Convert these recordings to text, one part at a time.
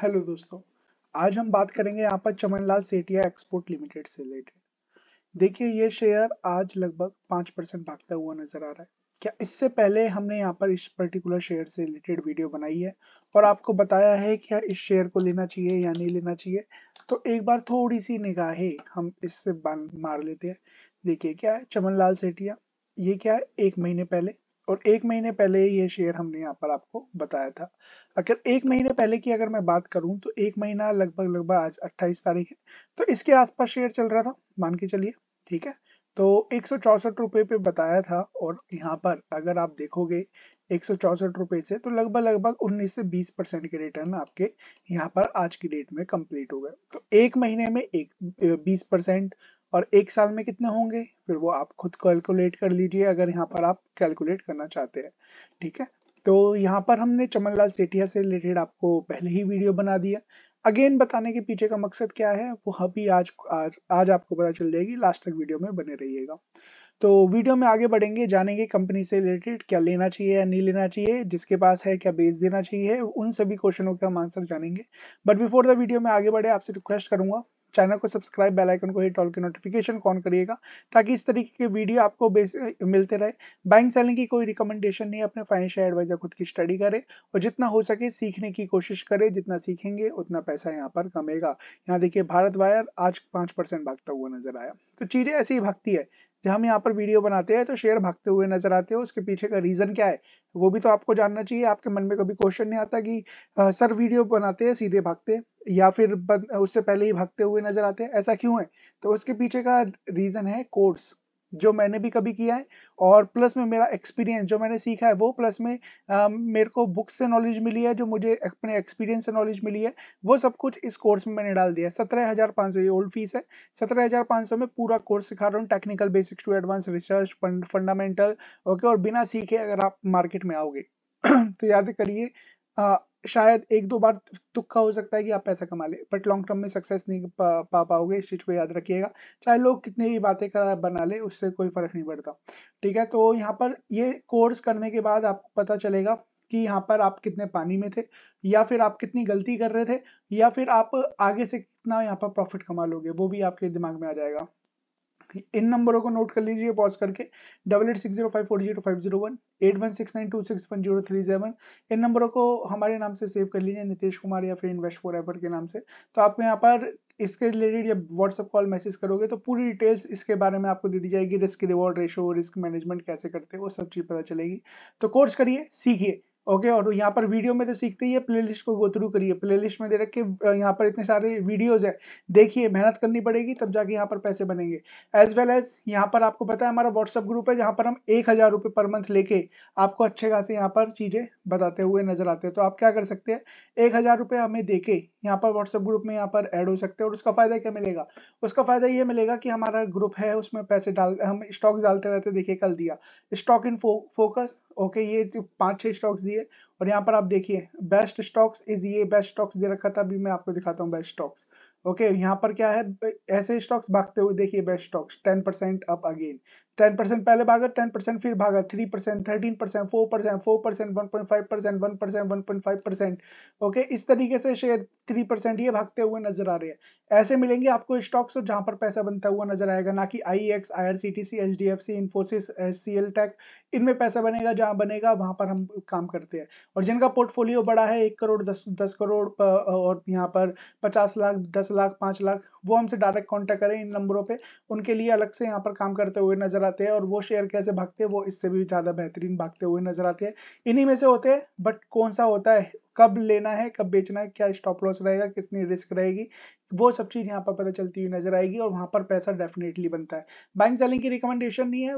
hello दोस्तों आज हम बात करेंगे यहाँ पर चमनलाल सेठिया एक्सपोर्ट लिमिटेड से रिलेटेड देखिए ये शेयर आज लगभग पांच परसेंट भागता हुआ नजर आ रहा है क्या इससे पहले हमने यहाँ पर इस पर्टिकुलर शेयर से रिलेटेड वीडियो बनाई है और आपको बताया है क्या इस शेयर को लेना चाहिए या नहीं लेना चाहिए तो एक बार थोड़ी सी निगाहें हम इससे मार लेते हैं देखिए क्या है लाल सेठिया ये क्या है एक महीने पहले और एक महीने पहले ये शेयर हमने यहाँ पर आपको बताया था अगर एक महीने पहले की अगर मैं बात करूं तो एक महीना लगभग लगभग आज 28 तारीख है तो इसके आसपास शेयर चल रहा था मान के चलिए ठीक है तो एक रुपए पे बताया था और यहाँ पर अगर आप देखोगे एक रुपए से तो लगभग लगभग 19 से 20 परसेंट के रिटर्न आपके यहाँ पर आज की डेट में कंप्लीट हो गए तो एक महीने में एक बीस परसेंट और एक साल में कितने होंगे फिर वो आप खुद कैलकुलेट कर लीजिए अगर यहाँ पर आप कैलकुलेट करना चाहते हैं ठीक है तो यहाँ पर हमने चमन लाल सेठिया से रिलेटेड आपको पहले ही वीडियो बना दिया अगेन बताने के पीछे का मकसद क्या है वो अभी आज आज आज आपको पता चल जाएगी लास्ट तक वीडियो में बने रहिएगा तो वीडियो में आगे बढ़ेंगे जानेंगे कंपनी से रिलेटेड क्या लेना चाहिए या नहीं लेना चाहिए जिसके पास है क्या बेच देना चाहिए उन सभी क्वेश्चनों का हम आंसर जानेंगे बट बिफोर द वीडियो में आगे बढ़े आपसे रिक्वेस्ट करूंगा चैनल को सब्सक्राइब बेल आइकन को हिट ऑल की नोटिफिकेशन ऑन करिएगा ताकि इस तरीके के वीडियो आपको मिलते रहे बैंक सेलिंग की कोई रिकमेंडेशन नहीं अपने फाइनेंशियल एडवाइजर खुद की स्टडी करे और जितना हो सके सीखने की कोशिश करे जितना सीखेंगे उतना पैसा यहाँ पर कमेगा यहाँ देखिए भारत वायर आज पांच परसेंट भागता हुआ नजर आया तो चीजें ऐसी भागती है जब हम यहाँ पर वीडियो बनाते हैं तो शेयर भागते हुए नजर आते हैं उसके पीछे का रीजन क्या है वो भी तो आपको जानना चाहिए आपके मन में कभी क्वेश्चन नहीं आता कि आ, सर वीडियो बनाते हैं सीधे भागते हैं या फिर उससे पहले ही भागते हुए नजर आते हैं ऐसा क्यों है तो उसके पीछे का रीजन है कोर्स जो मैंने भी कभी किया है और प्लस में मेरा एक्सपीरियंस जो मैंने सीखा है वो प्लस में आ, मेरे को बुक्स से नॉलेज मिली है जो मुझे अपने एक्सपीरियंस से नॉलेज मिली है वो सब कुछ इस कोर्स में मैंने डाल दिया सत्रह हज़ार पाँच सौ ये ओल्ड फीस है सत्रह हज़ार पाँच सौ में पूरा कोर्स सिखा रहा हूँ technical basics to advance research fundamental okay और बिना सीखे अगर आप मार्केट में आओगे तो याद करिए शायद एक दो बार तुक्का हो सकता है कि आप पैसा कमा ले बट लॉन्ग टर्म में सक्सेस नहीं पा, पा पाओगे इस चीज़ को याद रखिएगा चाहे लोग कितने भी बातें कर बना ले उससे कोई फर्क नहीं पड़ता ठीक है तो यहाँ पर ये कोर्स करने के बाद आपको पता चलेगा कि यहाँ पर आप कितने पानी में थे या फिर आप कितनी गलती कर रहे थे या फिर आप आगे से कितना यहाँ पर प्रॉफिट कमा लोगे वो भी आपके दिमाग में आ जाएगा इन नंबरों को नोट कर लीजिए पॉज करके double eight six zero five four zero five zero one eight one six nine two six one zero three seven इन नंबरों को हमारे नाम से सेव कर लीजिए नितेश कुमार या फिर इन्वेस्ट फॉर एवर के नाम से तो आपको यहाँ पर इसके रिलेटेड या व्हाट्सअप कॉल मैसेज करोगे तो पूरी डिटेल्स इसके बारे में आपको दे दी जाएगी risk reward ratio risk management कैसे करते वो सब चीज़ पता चलेगी तो कोर्स करिए सीखिए ओके और यहाँ पर वीडियो में तो सीखते ही है लिस्ट को गो थ्रू करिए प्लेलिस्ट में दे रखे यहाँ पर इतने सारे वीडियोज है देखिए मेहनत करनी पड़ेगी तब जाके यहाँ पर पैसे बनेंगे एज वेल एज यहाँ पर आपको पता है हमारा व्हाट्सअप ग्रुप है जहाँ पर हम एक हज़ार रुपये पर मंथ लेके आपको अच्छे खासे यहाँ पर चीज़ें बताते हुए नजर आते हैं तो आप क्या कर सकते हैं एक हज़ार रुपये हमें दे के यहाँ पर व्हाट्सअप ग्रुप में यहाँ पर ऐड हो सकते हैं और उसका फ़ायदा क्या मिलेगा उसका फ़ायदा ये मिलेगा कि हमारा ग्रुप है उसमें पैसे डाल हम स्टॉक्स डालते रहते देखिए कल दिया स्टॉक इन फोकस ओके ये पाँच छः स्टॉक्स दिए लिए और यहाँ पर आप देखिए बेस्ट स्टॉक्स इज ये बेस्ट स्टॉक्स दे रखा था अभी मैं आपको दिखाता हूँ बेस्ट स्टॉक्स ओके यहाँ पर क्या है ऐसे स्टॉक्स भागते हुए देखिए best stocks ten percent up again ten percent पहले भागा टेन परसेंट फिर भागा three percent thirteen percent four percent four percent one point five percent one percent one point five percent okay इस तरीके से शेयर थ्री परसेंट ये भागते हुए नजर आ रहे हैं ऐसे मिलेंगे आपको स्टॉक्स जहां पर पैसा बनता हुआ नजर आएगा ना कि I X I R C T C H D F C Infosys S C L tech इनमें पैसा बनेगा जहां बनेगा वहां पर हम काम करते हैं और जिनका पोर्टफोलियो बड़ा है एक करोड़ दस दस करोड़ और यहाँ पर पचास लाख दस लाख पाँच लाख वो हमसे डायरेक्ट कॉन्टेक्ट करें इन नंबरों पर उनके लिए अलग से यहाँ पर काम करते हुए नजर आते हैं और वो शेयर कैसे भागते हैं वो इससे भी ज़्यादा बेहतरीन भागते हुए नजर आते हैं इन्हीं में से होते हैं बट कौन सा होता है कब लेना है कब बेचना है क्या स्टॉप लॉस रहेगा कितनी रिस्क रहेगी वो सब चीज़ यहाँ पर पता चलती हुई नजर आएगी और वहां पर पैसा डेफिनेटली बनता है बाइंग सेलिंग की रिकमेंडेशन नहीं है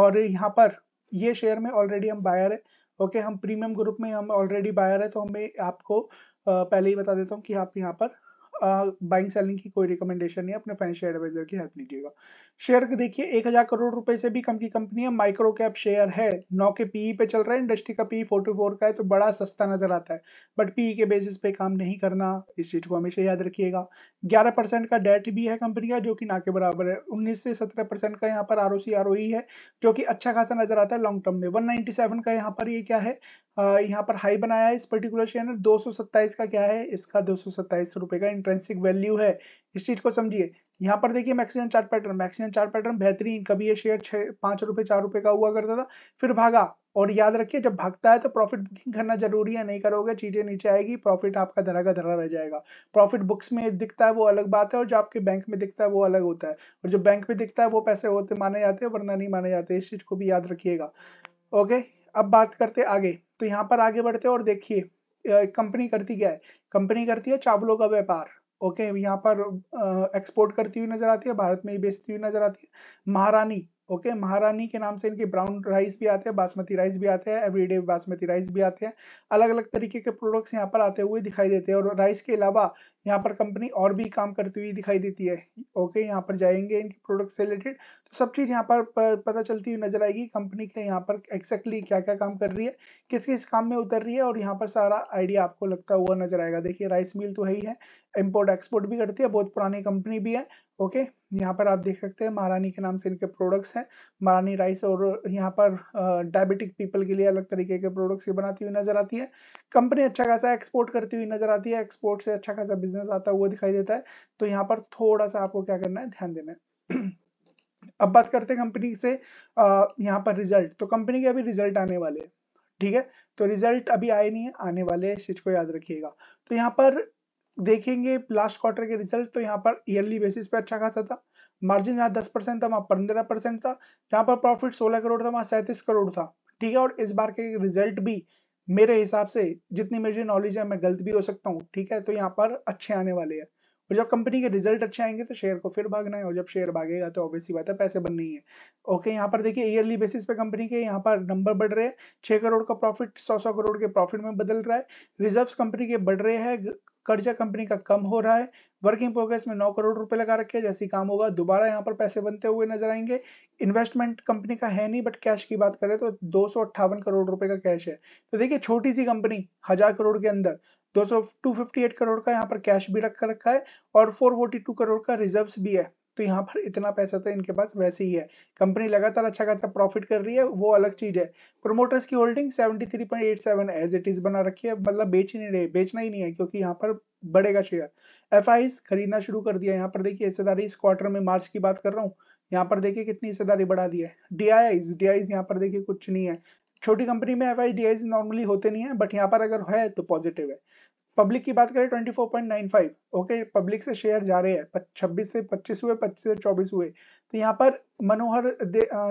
और यहाँ पर ये शेयर में ऑलरेडी हम बायर है ओके हम प्रीमियम ग्रुप में हम ऑलरेडी बायर है तो हमें आपको पहले ही बता देता हूँ कि आप यहाँ पर बाइंग सेलिंग की कोई रिकमेंडेशन नहीं अपने फाइनेंशियल एडवाइजर की हेल्प लीजिएगा शेयर देखिए एक हजार करोड़ रुपए से भी कम की कंपनी है माइक्रो कैप शेयर है नौ के पीई e पे चल रहा है इंडस्ट्री का पीई फोर्टी फोर का है तो बड़ा सस्ता नजर आता है बट पीई e के बेसिस पे काम नहीं करना इस चीज को हमेशा याद रखिएगा ग्यारह परसेंट का डेट भी है कंपनी का जो कि ना के बराबर है उन्नीस से सत्रह परसेंट का यहाँ पर आर ओ e है जो कि अच्छा खासा नजर आता है लॉन्ग टर्म में वन का यहाँ पर ये क्या है यहाँ पर हाई बनाया है इस पर्टिकुलर शेयर ने दो का क्या है इसका दो रुपए का इंट्रेंसिक वैल्यू है इस चीज को समझिए यहाँ पर देखिए maximum chart pattern maximum chart pattern बेहतरीन कभी ये शेयर छह पांच रुपए चार रुपए का हुआ करता था फिर भागा और याद रखिए जब भागता है तो प्रॉफिट बुकिंग करना जरूरी है नहीं करोगे चीज़ें नीचे आएगी प्रॉफिट आपका धरा का धरा रह जाएगा प्रॉफिट बुक्स में दिखता है वो अलग बात है और जो आपके बैंक में दिखता है वो अलग होता है और जो बैंक में दिखता है वो पैसे होते माने जाते हैं वरना नहीं माने जाते इस चीज़ को भी याद रखिएगा ओके अब बात करते आगे तो यहाँ पर आगे बढ़ते हैं और देखिए कंपनी करती क्या है कंपनी करती है चावलों का व्यापार ओके यहाँ पर एक्सपोर्ट करती हुई नजर आती है भारत में ही बेचती हुई नजर आती है महारानी ओके okay, महारानी के नाम से इनके ब्राउन राइस भी आते हैं बासमती राइस भी आते हैं एवरीडे बासमती राइस भी आते हैं अलग अलग तरीके के प्रोडक्ट्स यहाँ पर आते हुए दिखाई देते हैं और राइस के अलावा यहाँ पर कंपनी और भी काम करती हुई दिखाई देती है ओके okay, यहाँ पर जाएंगे इनके प्रोडक्ट से रिलेटेड तो सब चीज़ यहाँ पर पता चलती हुई नजर आएगी कंपनी के यहाँ पर एक्जैक्टली क्या क्या काम कर रही है किस किस काम में उतर रही है और यहाँ पर सारा आइडिया आपको लगता हुआ नजर आएगा देखिए राइस मिल तो है ही है इम्पोर्ट एक्सपोर्ट भी करती है बहुत पुरानी कंपनी भी है ओके यहाँ पर आप देख सकते हैं महारानी के नाम से इनके प्रोडक्ट्स हैं महारानी राइस और यहाँ पर डायबिटिक पीपल के लिए अलग तरीके के प्रोडक्ट्स ये बनाती हुई नजर आती है कंपनी अच्छा खासा एक्सपोर्ट करती हुई नजर आती है एक्सपोर्ट से अच्छा खासा बिजनेस आता हुआ दिखाई देता है तो यहाँ पर थोड़ा सा आपको क्या करना है ध्यान देना है अब बात करते हैं कंपनी से यहाँ पर रिजल्ट तो कंपनी के अभी रिजल्ट आने वाले हैं ठीक है तो रिजल्ट अभी आए नहीं है आने वाले इस चीज को याद रखिएगा तो यहाँ पर देखेंगे लास्ट क्वार्टर के रिजल्ट तो यहाँ पर ईयरली बेसिस पे अच्छा खासा था मार्जिन यहाँ दस परसेंट था वहाँ पंद्रह परसेंट था यहाँ पर प्रॉफिट सोलह करोड़ था वहाँ सैंतीस करोड़ था ठीक है और इस बार के रिजल्ट भी मेरे हिसाब से जितनी मेरी नॉलेज है मैं गलत भी हो सकता हूँ ठीक है तो यहाँ पर अच्छे आने वाले हैं और जब कंपनी के रिजल्ट अच्छे आएंगे तो शेयर को फिर भागना है और जब शेयर भागेगा तो ऑब्वियसली बात है पैसे बननी है ओके यहाँ पर देखिए ईयरली बेसिस पे कंपनी के यहाँ पर नंबर बढ़ रहे हैं छह करोड़ का प्रॉफिट सौ सौ करोड़ के प्रॉफिट में बदल रहा है रिजर्व्स कंपनी के बढ़ रहे हैं कर्जा कंपनी का कम हो रहा है वर्किंग प्रोग्रेस में नौ करोड़ रुपए लगा रखे हैं जैसे काम होगा दोबारा यहाँ पर पैसे बनते हुए नजर आएंगे इन्वेस्टमेंट कंपनी का है नहीं बट कैश की बात करें तो दो करोड़ रुपए का कैश है तो देखिए छोटी सी कंपनी हजार करोड़ के अंदर दो करोड़ का यहाँ पर कैश भी रख रखा है और 442 करोड़ का रिजर्व्स भी है तो यहाँ पर इतना पैसा तो इनके पास वैसे ही है कंपनी लगातार अच्छा खासा प्रॉफिट कर रही है वो अलग चीज है प्रोमोटर्स की होल्डिंग 73.87 एज इट इज बना रखी है मतलब बेच ही नहीं रहे बेचना ही नहीं है क्योंकि यहाँ पर बढ़ेगा शेयर एफ खरीदना शुरू कर दिया यहाँ पर देखिए हिस्सेदारी इस क्वार्टर में मार्च की बात कर रहा हूँ यहाँ पर देखिए कितनी हिस्सेदारी बढ़ा दी है डी आई यहाँ पर देखिए कुछ नहीं है छोटी कंपनी में एफ आई नॉर्मली होते नहीं है बट यहाँ पर अगर है तो पॉजिटिव है पब्लिक की बात करें twenty four point nine five okay public से शेयर जा रहे हैं छब्बीस से पच्चीस हुए पच्चीस से चौबीस हुए तो यहाँ पर मनोहर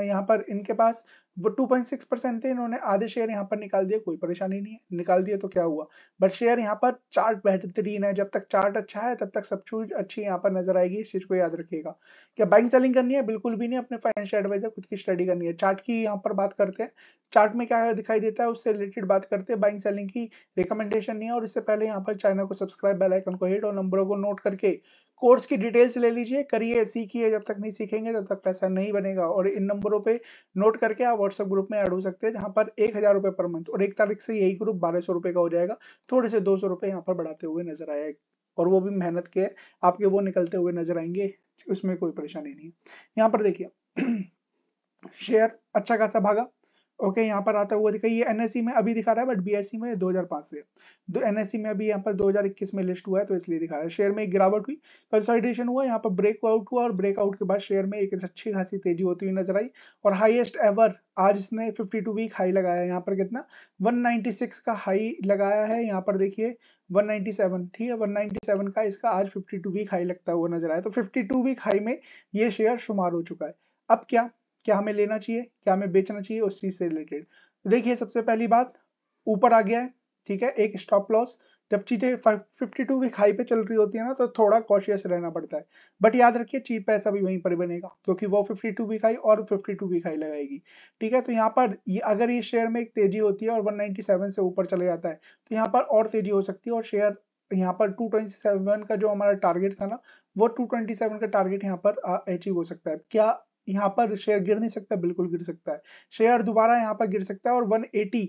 यहाँ पर इनके पास 2.6 परसेंट थे इन्होंने आधे शेयर यहाँ पर निकाल दिए कोई परेशानी नहीं है निकाल दिए तो क्या हुआ बट शेयर यहाँ पर चार्ट बेहतरीन है जब तक चार्ट अच्छा है तब तक सब चीज अच्छी यहाँ पर नजर आएगी इस चीज को याद रखिएगा क्या बाइंग सेलिंग करनी है बिल्कुल भी नहीं अपने फाइनेंशियल एडवाइजर खुद की स्टडी करनी है चार्ट की यहाँ पर बात करते हैं चार्ट में क्या दिखाई देता है उससे रिलेटेड बात करते हैं बाइंग सेलिंग की रिकमेंडेशन नहीं है और इससे पहले यहाँ पर चैनल को सब्सक्राइब बेलाइकन को हिट और नंबरों को नोट करके कोर्स की डिटेल्स ले लीजिए करिए सीखिए जब तक नहीं सीखेंगे तब तक पैसा नहीं बनेगा और इन नंबरों पे नोट करके आप व्हाट्सएप ग्रुप में ऐड हो सकते हैं जहां पर एक हज़ार रुपये पर मंथ और एक तारीख से यही ग्रुप बारह सौ रुपए का हो जाएगा थोड़े से दो सौ रुपए यहाँ पर बढ़ाते हुए नजर आएगा और वो भी मेहनत के आपके वो निकलते हुए नजर आएंगे उसमें कोई परेशानी नहीं है यहाँ पर देखिए शेयर अच्छा खासा भागा ओके यहाँ पर आता हुआ दिखाई ये एनएससी में अभी दिखा रहा है बट बीएससी में 2005 से दो तो एनएससी में अभी यहाँ पर 2021 में लिस्ट हुआ है तो इसलिए दिखा रहा है शेयर में एक गिरावट हुई कंसोलिडेशन हुआ यहाँ पर ब्रेकआउट हुआ और ब्रेकआउट के बाद शेयर में एक अच्छी खासी तेजी होती हुई नजर आई और हाइएस्ट एवर आज इसने टू वीक हाई लगाया है यहाँ पर कितना सिक्स का हाई लगाया है यहाँ पर देखिए 197 ठीक है 197 का इसका आज 52 वीक हाई लगता हुआ नजर आया तो 52 वीक हाई में ये शेयर शुमार हो चुका है अब क्या क्या हमें लेना चाहिए क्या हमें बेचना चाहिए उस चीज से रिलेटेड तो देखिए सबसे पहली बात ऊपर आ गया है ठीक है एक स्टॉप लॉस जब चीजें फिफ्टी टू वीक हाई पे चल रही होती है ना तो थोड़ा कॉशियस रहना पड़ता है बट याद रखिए चीप पैसा भी वहीं पर बनेगा क्योंकि वो फिफ्टी टू वीक हाई और फिफ्टी टू वीक हाई लगाएगी ठीक है तो यहाँ पर ये अगर ये शेयर में एक तेजी होती है और 197 से ऊपर चले जाता है तो यहाँ पर और तेजी हो सकती है और शेयर यहाँ पर सेवन का जो हमारा टारगेट था ना वो सेवन का टारगेट यहाँ पर अचीव हो सकता है क्या यहाँ पर शेयर गिर नहीं सकता बिल्कुल गिर सकता है शेयर दोबारा यहाँ पर गिर सकता है और 180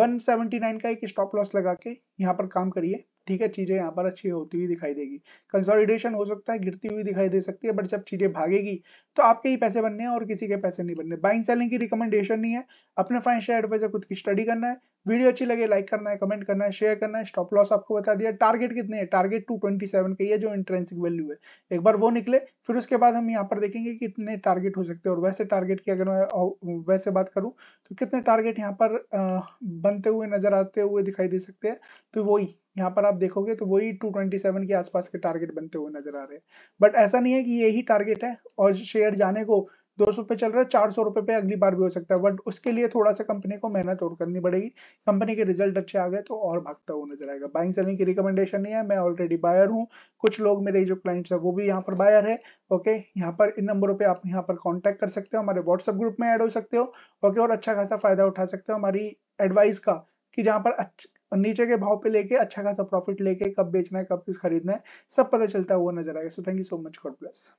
179 का एक स्टॉप लॉस लगा के यहाँ पर काम करिए ठीक है चीजें यहाँ पर अच्छी होती हुई दिखाई देगी कंसोलिडेशन हो सकता है गिरती हुई दिखाई दे सकती है बट जब चीजें भागेगी तो आपके ही पैसे बनने हैं और किसी के पैसे नहीं बनने बाइंग सेलिंग की रिकमेंडेशन नहीं है अपने फाइनेंशियल एडवाइजर खुद की स्टडी करना है वीडियो अच्छी लगे लाइक करना है कमेंट करना है शेयर करना है स्टॉप लॉस आपको बता दिया टारगेट कितने है टारगेट 227 का ये जो इंट्रेंसिक वैल्यू है एक बार वो निकले फिर उसके बाद हम यहाँ पर देखेंगे कितने टारगेट हो सकते हैं और वैसे टारगेट की अगर मैं वैसे बात करूँ तो कितने टारगेट यहाँ पर बनते हुए नजर आते हुए दिखाई दे सकते हैं तो वही यहाँ पर आप देखोगे तो वही 227 के आसपास के टारगेट बनते हुए नजर आ रहे हैं बट ऐसा नहीं है कि यही टारगेट है और शेयर जाने को दो सौ रुपये चल रहा है चार सौ रुपये पे अगली बार भी हो सकता है बट उसके लिए थोड़ा सा कंपनी को मेहनत और करनी पड़ेगी कंपनी के रिजल्ट अच्छे आ गए तो और भागता हुआ नजर आएगा बाइंग सेलिंग की रिकमेंडेशन नहीं है मैं ऑलरेडी बायर हूँ कुछ लोग मेरे जो क्लाइंट्स है वो भी यहाँ पर बायर है ओके यहाँ पर इन नंबरों पर आप यहाँ पर कॉन्टैक्ट कर सकते हो हमारे व्हाट्सअप ग्रुप में एड हो सकते हो ओके और अच्छा खासा फायदा उठा सकते हो हमारी एडवाइस का कि जहाँ पर नीचे के भाव पे लेके अच्छा खासा प्रॉफिट लेके कब बेचना है कब किस खरीदना है सब पता चलता हुआ नजर आएगा so thank you so much God bless